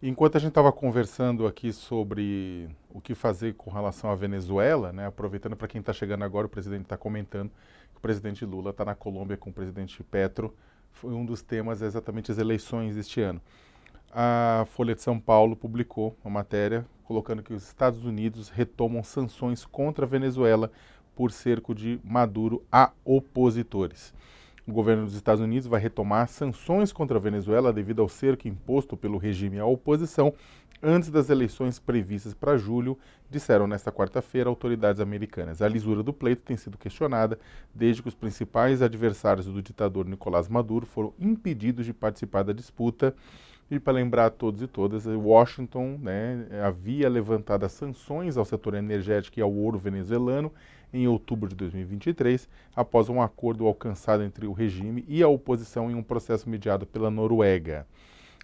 Enquanto a gente estava conversando aqui sobre o que fazer com relação à Venezuela, né, aproveitando para quem está chegando agora, o presidente está comentando que o presidente Lula está na Colômbia com o presidente Petro. Foi um dos temas exatamente as eleições deste ano. A Folha de São Paulo publicou uma matéria colocando que os Estados Unidos retomam sanções contra a Venezuela por cerco de Maduro a opositores. O governo dos Estados Unidos vai retomar sanções contra a Venezuela devido ao cerco imposto pelo regime à oposição antes das eleições previstas para julho, disseram nesta quarta-feira autoridades americanas. A lisura do pleito tem sido questionada desde que os principais adversários do ditador Nicolás Maduro foram impedidos de participar da disputa e para lembrar a todos e todas, eh, Washington né, havia levantado as sanções ao setor energético e ao ouro venezuelano em outubro de 2023, após um acordo alcançado entre o regime e a oposição em um processo mediado pela Noruega.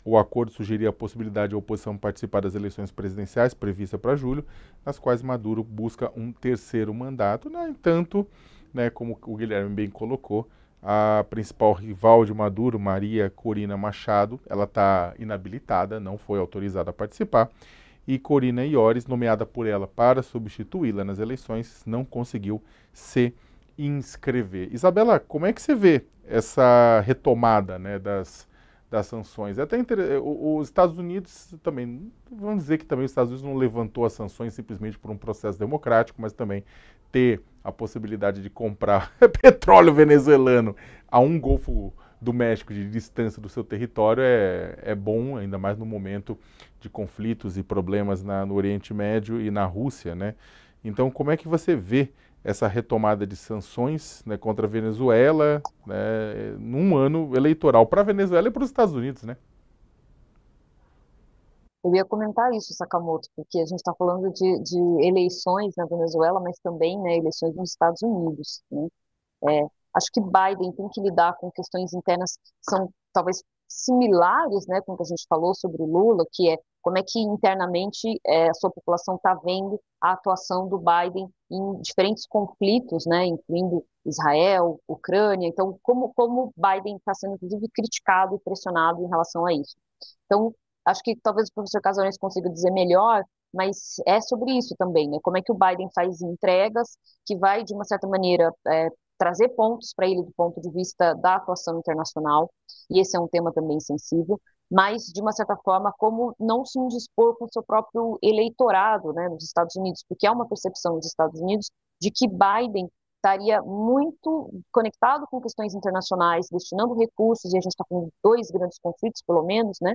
O acordo sugeria a possibilidade da oposição participar das eleições presidenciais prevista para julho, nas quais Maduro busca um terceiro mandato. No entanto, né, como o Guilherme bem colocou, a principal rival de Maduro, Maria Corina Machado, ela está inabilitada, não foi autorizada a participar. E Corina Iores, nomeada por ela para substituí-la nas eleições, não conseguiu se inscrever. Isabela, como é que você vê essa retomada né, das, das sanções. É até inter... Eh, os Estados Unidos também, vamos dizer que também os Estados Unidos não levantou as sanções simplesmente por um processo democrático, mas também ter a possibilidade de comprar petróleo venezuelano a um Golfo do México de distância do seu território é, é bom, ainda mais no momento de conflitos e problemas na, no Oriente Médio e na Rússia, né? Então, como é que você vê essa retomada de sanções né, contra a Venezuela né, num ano eleitoral para a Venezuela e para os Estados Unidos, né? Eu ia comentar isso, Sakamoto, porque a gente está falando de, de, eleições na Venezuela, mas também né, eleições nos Estados Unidos. Né? É, acho que Biden tem que lidar com questões internas que são talvez similares né, com o que a gente falou sobre Lula, que é como é que internamente é, a sua população está vendo a atuação do Biden em diferentes conflitos, né, incluindo Israel, Ucrânia. Então, como como Biden está sendo inclusive criticado e pressionado em relação a isso. Então, acho que talvez o professor Casalense consiga dizer melhor, mas é sobre isso também, né? Como é que o Biden faz entregas que vai, de uma certa maneira, é, trazer pontos para ele do ponto de vista da atuação internacional, e esse é um tema também sensível, mas, de uma certa forma, como não se indispor com o seu próprio eleitorado né, nos Estados Unidos, porque há uma percepção nos Estados Unidos de que Biden estaria muito conectado com questões internacionais, destinando recursos, e a gente está com dois grandes conflitos, pelo menos, né?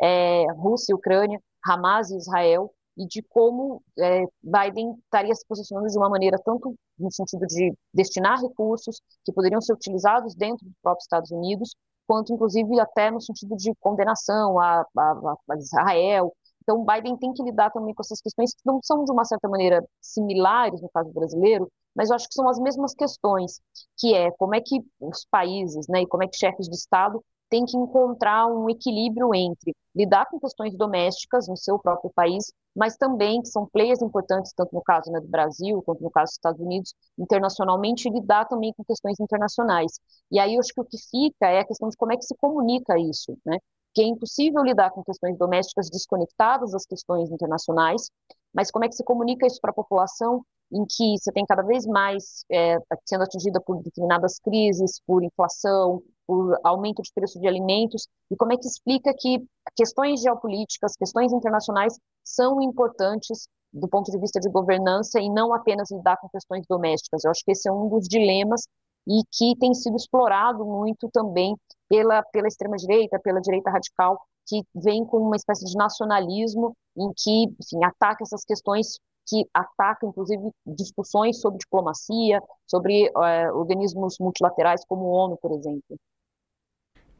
É, Rússia e Ucrânia, Hamas e Israel, e de como é, Biden estaria se posicionando de uma maneira tanto no sentido de destinar recursos que poderiam ser utilizados dentro dos próprios Estados Unidos, quanto inclusive até no sentido de condenação a, a, a Israel, então, o Biden tem que lidar também com essas questões que não são, de uma certa maneira, similares no caso brasileiro, mas eu acho que são as mesmas questões, que é como é que os países, né, e como é que chefes de Estado têm que encontrar um equilíbrio entre lidar com questões domésticas no seu próprio país, mas também, que são players importantes, tanto no caso né, do Brasil, quanto no caso dos Estados Unidos, internacionalmente, lidar também com questões internacionais. E aí, eu acho que o que fica é a questão de como é que se comunica isso, né? que é impossível lidar com questões domésticas desconectadas das questões internacionais, mas como é que se comunica isso para a população em que você tem cada vez mais é, sendo atingida por determinadas crises, por inflação, por aumento de preço de alimentos, e como é que explica que questões geopolíticas, questões internacionais são importantes do ponto de vista de governança e não apenas lidar com questões domésticas. Eu acho que esse é um dos dilemas e que tem sido explorado muito também pela, pela extrema-direita, pela direita radical, que vem com uma espécie de nacionalismo em que, enfim, ataca essas questões que ataca, inclusive, discussões sobre diplomacia, sobre eh, organismos multilaterais como a ONU, por exemplo.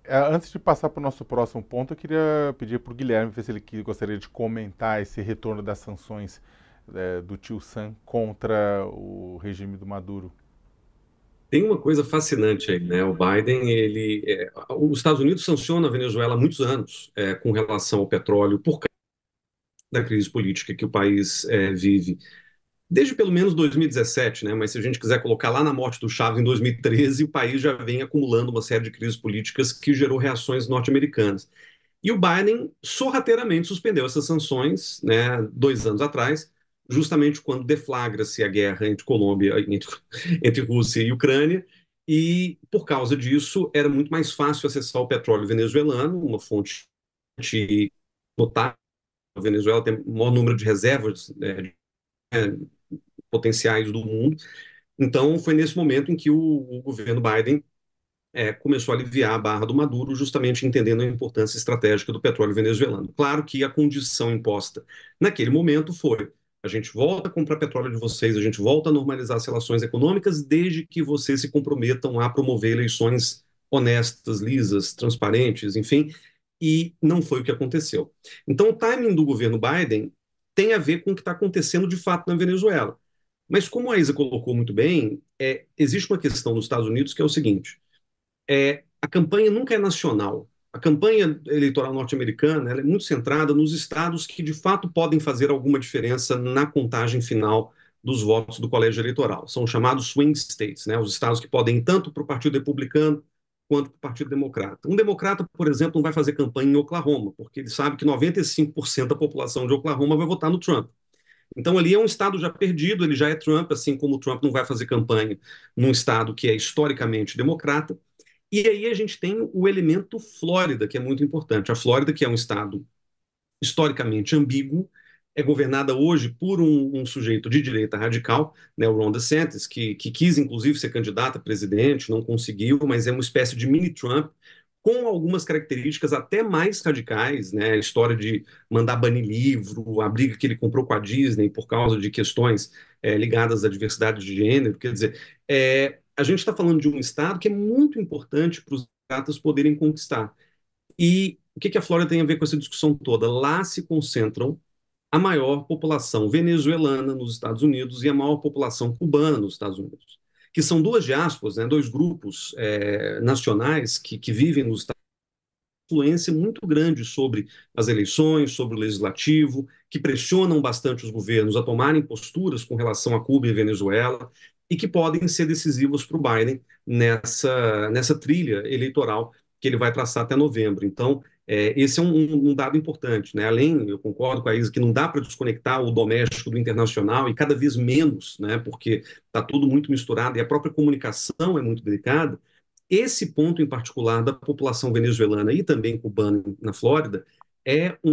É, antes de passar para o nosso próximo ponto, eu queria pedir para o Guilherme ver se ele gostaria de comentar esse retorno das sanções é, do tio Sam contra o regime do Maduro. Tem uma coisa fascinante aí, né? O Biden, ele, é, os Estados Unidos sancionam a Venezuela há muitos anos é, com relação ao petróleo por causa da crise política que o país é, vive. Desde pelo menos 2017, né? Mas se a gente quiser colocar lá na morte do Chávez em 2013, o país já vem acumulando uma série de crises políticas que gerou reações norte-americanas. E o Biden sorrateiramente suspendeu essas sanções, né? Dois anos atrás justamente quando deflagra-se a guerra entre Colômbia, entre, entre Rússia e Ucrânia, e por causa disso era muito mais fácil acessar o petróleo venezuelano, uma fonte notável. A Venezuela tem o maior número de reservas né, é, potenciais do mundo. Então, foi nesse momento em que o, o governo Biden é, começou a aliviar a barra do Maduro, justamente entendendo a importância estratégica do petróleo venezuelano. Claro que a condição imposta naquele momento foi a gente volta a comprar petróleo de vocês, a gente volta a normalizar as relações econômicas, desde que vocês se comprometam a promover eleições honestas, lisas, transparentes, enfim, e não foi o que aconteceu. Então, o timing do governo Biden tem a ver com o que está acontecendo de fato na Venezuela. Mas, como a Isa colocou muito bem, é, existe uma questão nos Estados Unidos que é o seguinte: é, a campanha nunca é nacional, a campanha eleitoral norte-americana é muito centrada nos estados que de fato podem fazer alguma diferença na contagem final dos votos do colégio eleitoral. São chamados swing states, né? os estados que podem tanto para o Partido Republicano quanto para o Partido Democrata. Um democrata, por exemplo, não vai fazer campanha em Oklahoma, porque ele sabe que 95% da população de Oklahoma vai votar no Trump. Então, ali é um estado já perdido, ele já é Trump, assim como o Trump não vai fazer campanha num estado que é historicamente democrata. E aí a gente tem o elemento Flórida, que é muito importante. A Flórida, que é um estado historicamente ambíguo, é governada hoje por um, um sujeito de direita radical, né, o Ron DeSantis, que, que quis inclusive ser candidato a presidente, não conseguiu, mas é uma espécie de mini Trump, com algumas características até mais radicais, né? A história de mandar banir livro, a briga que ele comprou com a Disney por causa de questões é, ligadas à diversidade de gênero, quer dizer, é, a gente está falando de um estado que é muito importante para os gatos poderem conquistar. E o que, que a Flórida tem a ver com essa discussão toda? Lá se concentram a maior população venezuelana nos Estados Unidos e a maior população cubana nos Estados Unidos, que são duas diásporas, né, dois grupos é, nacionais que, que vivem nos Estados influência muito grande sobre as eleições, sobre o legislativo, que pressionam bastante os governos a tomarem posturas com relação a Cuba e Venezuela e que podem ser decisivos para o Biden nessa, nessa trilha eleitoral que ele vai traçar até novembro. Então, é, esse é um, um, dado importante. Né? Além, eu concordo com a Isa, que não dá para desconectar o doméstico do internacional e cada vez menos, né? porque está tudo muito misturado e a própria comunicação é muito delicada. Esse ponto em particular da população venezuelana e também cubana na Flórida é um,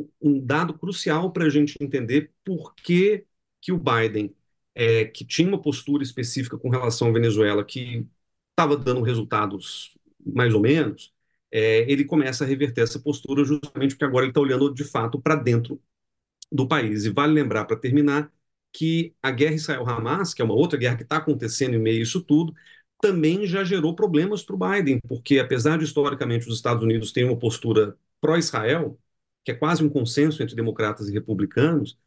um, um dado crucial para a gente entender por que, que o Biden é, que tinha uma postura específica com relação à Venezuela que estava dando resultados mais ou menos, é, ele começa a reverter essa postura justamente porque agora ele está olhando de fato para dentro do país. E vale lembrar, para terminar, que a guerra Israel-Hamas, que é uma outra guerra que está acontecendo em meio a isso tudo, também já gerou problemas para o Biden, porque apesar de historicamente os Estados Unidos terem uma postura pró-Israel, que é quase um consenso entre democratas e republicanos,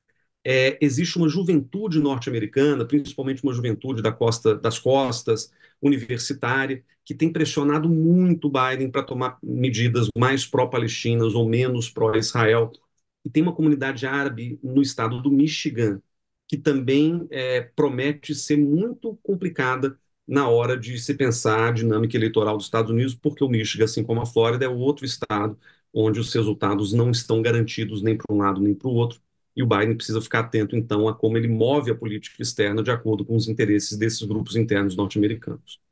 é, existe uma juventude norte-americana, principalmente uma juventude da costa, das costas, universitária, que tem pressionado muito Biden para tomar medidas mais pró-palestinas ou menos pró-Israel. E tem uma comunidade árabe no estado do Michigan que também é, promete ser muito complicada na hora de se pensar a dinâmica eleitoral dos Estados Unidos, porque o Michigan, assim como a Flórida, é outro estado onde os resultados não estão garantidos nem para um lado nem para o outro e o Biden precisa ficar atento, então, a como ele move a política externa de acordo com os interesses desses grupos internos norte-americanos.